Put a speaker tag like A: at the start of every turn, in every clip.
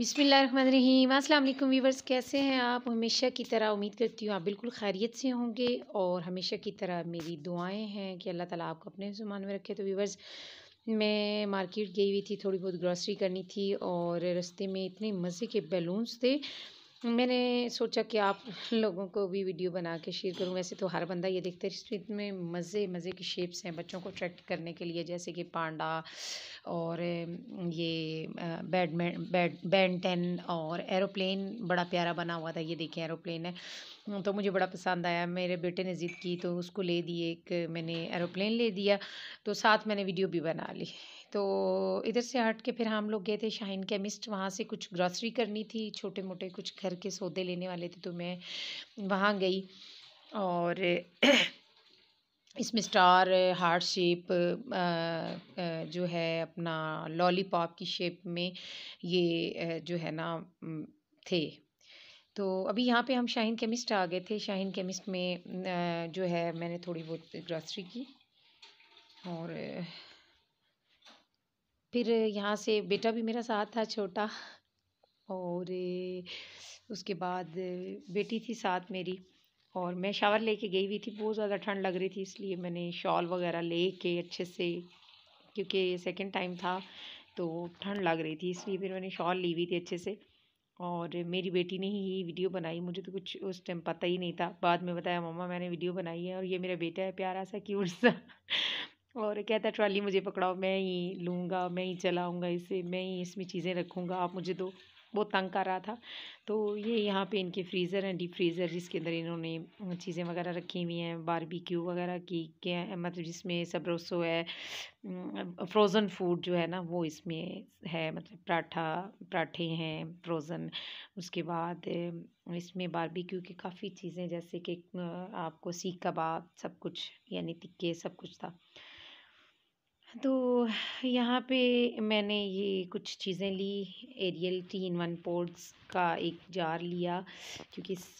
A: बिसमीम अल्लाम वीवर्स कैसे हैं आप हमेशा की तरह उम्मीद करती हूँ आप बिल्कुल खैरियत से होंगे और हमेशा की तरह मेरी दुआएं हैं कि अल्लाह ताला आपको अपने जुमान में रखे तो वीवर्स मैं मार्केट गई हुई थी थोड़ी बहुत ग्रॉसरी करनी थी और रास्ते में इतने मज़े के बैलून्स थे मैंने सोचा कि आप लोगों को भी वीडियो बना के शेयर करूं वैसे तो हर बंदा ये देखता है स्ट्रीट में मज़े मज़े की शेप्स हैं बच्चों को अट्रैक्ट करने के लिए जैसे कि पांडा और ये बैडमैन बैड बैनटेन और एरोप्लेन बड़ा प्यारा बना हुआ था ये देखें एरोप्लेन है तो मुझे बड़ा पसंद आया मेरे बेटे ने ज़िद की तो उसको ले दी एक मैंने एरोप्लेन ले दिया तो साथ मैंने वीडियो भी बना ली तो इधर से हट के फिर हम लोग गए थे शाइन केमिस्ट वहाँ से कुछ ग्रॉसरी करनी थी छोटे मोटे कुछ घर के सौदे लेने वाले थे तो मैं वहाँ गई और इसमें स्टार हार्ट शेप जो है अपना लॉलीपॉप की शेप में ये जो है ना थे तो अभी यहाँ पे हम शाहीन केमिस्ट आ गए थे शाहीन केमिस्ट में जो है मैंने थोड़ी बहुत ग्रॉसरी की और फिर यहाँ से बेटा भी मेरा साथ था छोटा और उसके बाद बेटी थी साथ मेरी और मैं शावर लेके गई हुई थी बहुत ज़्यादा ठंड लग रही थी इसलिए मैंने शॉल वगैरह लेके अच्छे से क्योंकि सेकंड टाइम था तो ठंड लग रही थी इसलिए फिर मैंने शॉल ली हुई थी अच्छे से और मेरी बेटी ने ही वीडियो बनाई मुझे तो कुछ उस टाइम पता ही नहीं था बाद में बताया मम्मा मैंने वीडियो बनाई है और ये मेरा बेटा है प्यारा सा क्यूट सा और कहता है ट्रॉली मुझे पकड़ाओ मैं ही लूँगा मैं ही चलाऊँगा इसे मैं ही इसमें चीज़ें रखूँगा आप मुझे दो बहुत तंग कर रहा था तो ये यहाँ पे इनके फ्रीज़र हैं डीप फ्रीज़र जिसके अंदर इन्होंने चीज़ें वगैरह रखी हुई हैं बारबेक्यू वगैरह की क्या मतलब जिसमें रोसो है फ्रोज़न फूड जो है ना वो इसमें है मतलब पराठा पराठे हैं फ्रोज़न उसके बाद इसमें बारबेक्यू की काफ़ी चीज़ें जैसे कि आपको सीख कबाब सब कुछ यानी तिक्के सब कुछ था तो यहाँ पे मैंने ये कुछ चीज़ें ली Ariel three in one pods का एक जार लिया क्योंकि इस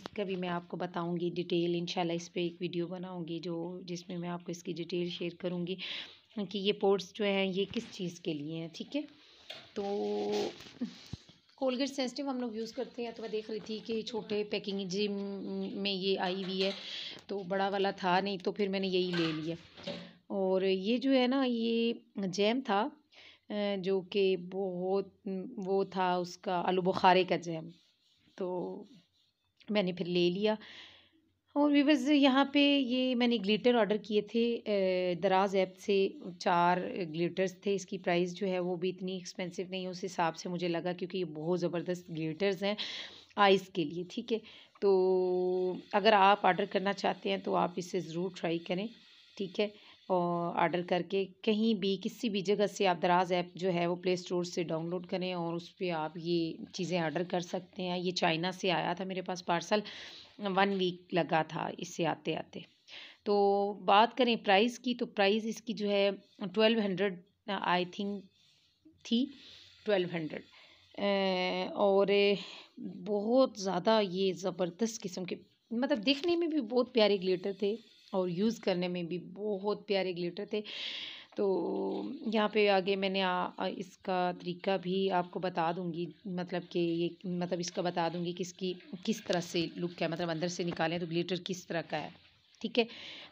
A: इसका भी मैं आपको बताऊँगी डिटेल इंशाल्लाह इस पर एक वीडियो बनाऊँगी जो जिसमें मैं आपको इसकी डिटेल शेयर करूँगी कि ये पोर्ट्स जो हैं ये किस चीज़ के लिए हैं ठीक है तो कोलगेट सेंसिटिव हम लोग यूज़ करते हैं तो मैं देख रही थी कि छोटे पैकिंग जिम में ये आई हुई है तो बड़ा वाला था नहीं तो फिर मैंने यही ले लिया और ये जो है ना ये जैम था जो कि बहुत वो था उसका आलू बुखारे का जैम तो मैंने फिर ले लिया और वीवर्स यहाँ पे ये मैंने ग्लिटर ऑर्डर किए थे दराज ऐप से चार ग्लिटर्स थे इसकी प्राइस जो है वो भी इतनी एक्सपेंसिव नहीं है उस हिसाब से मुझे लगा क्योंकि ये बहुत ज़बरदस्त ग्लिटर्स हैं आइज़ के लिए ठीक है तो अगर आप ऑर्डर करना चाहते हैं तो आप इसे ज़रूर ट्राई करें ठीक है और आर्डर करके कहीं भी किसी भी जगह से आप दराज ऐप जो है वो प्ले स्टोर से डाउनलोड करें और उस पर आप ये चीज़ें आर्डर कर सकते हैं ये चाइना से आया था मेरे पास पार्सल वन वीक लगा था इससे आते आते तो बात करें प्राइस की तो प्राइस इसकी जो है ट्वेल्व हंड्रेड आई थिंक थी ट्वेल्व हंड्रेड और बहुत ज़्यादा ये ज़बरदस्त किस्म के मतलब देखने में भी बहुत प्यारे ग्लेटर थे और यूज़ करने में भी बहुत प्यारे ग्लिटर थे तो यहाँ पे आगे मैंने आ, आ, इसका तरीका भी आपको बता दूँगी मतलब कि ये मतलब इसका बता दूँगी कि इसकी किस तरह से लुक है मतलब अंदर से निकालें तो ग्लिटर किस तरह का है ठीक है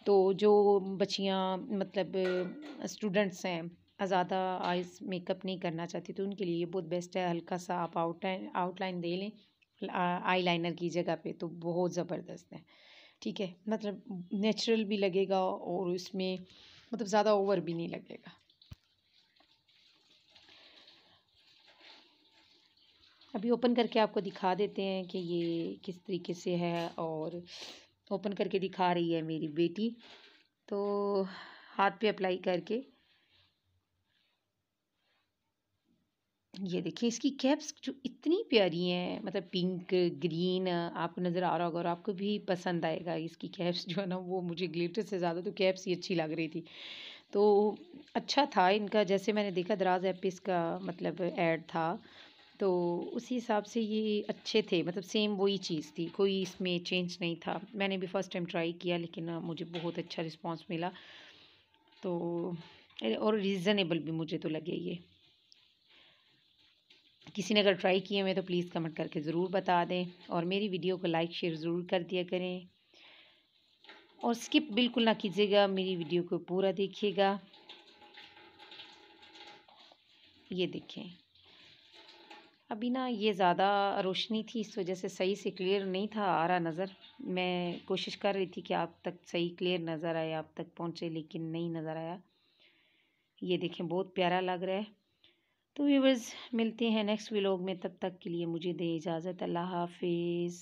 A: तो जो बच्चियाँ मतलब स्टूडेंट्स हैं ज़्यादा आइज मेकअप नहीं करना चाहती तो उनके लिए ये बहुत बेस्ट है हल्का सा आप आउटलाइन आउटलाइन दे लें आई लाइनर की जगह पे तो बहुत ज़बरदस्त है ठीक है मतलब नेचुरल भी लगेगा और उसमें मतलब ज़्यादा ओवर भी नहीं लगेगा अभी ओपन करके आपको दिखा देते हैं कि ये किस तरीके से है और ओपन करके दिखा रही है मेरी बेटी तो हाथ पे अप्लाई करके ये देखिए इसकी कैप्स जो इतनी प्यारी हैं मतलब पिंक ग्रीन आपको नज़र आ रहा होगा और आपको भी पसंद आएगा इसकी कैप्स जो है ना वो मुझे ग्लिटर से ज़्यादा तो कैप्स ही अच्छी लग रही थी तो अच्छा था इनका जैसे मैंने देखा दराज ऐप पे इसका मतलब ऐड था तो उसी हिसाब से ये अच्छे थे मतलब सेम वही चीज़ थी कोई इसमें चेंज नहीं था मैंने भी फ़र्स्ट टाइम ट्राई किया लेकिन मुझे बहुत अच्छा रिस्पॉन्स मिला तो और रीज़नेबल भी मुझे तो लगे ये किसी ने अगर ट्राई किए हुए तो प्लीज़ कमेंट करके ज़रूर बता दें और मेरी वीडियो को लाइक शेयर ज़रूर कर दिया करें और स्किप बिल्कुल ना कीजिएगा मेरी वीडियो को पूरा देखिएगा ये देखें अभी ना ये ज़्यादा रोशनी थी इस वजह से सही से क्लियर नहीं था आ रहा नज़र मैं कोशिश कर रही थी कि आप तक सही क्लियर नज़र आए आप तक पहुँचे लेकिन नहीं नज़र आया ये देखें बहुत प्यारा लग रहा है तो व्यूवर्स मिलते हैं नेक्स्ट व्लॉग में तब तक के लिए मुझे दे इजाज़त अल्लाह हाफिज़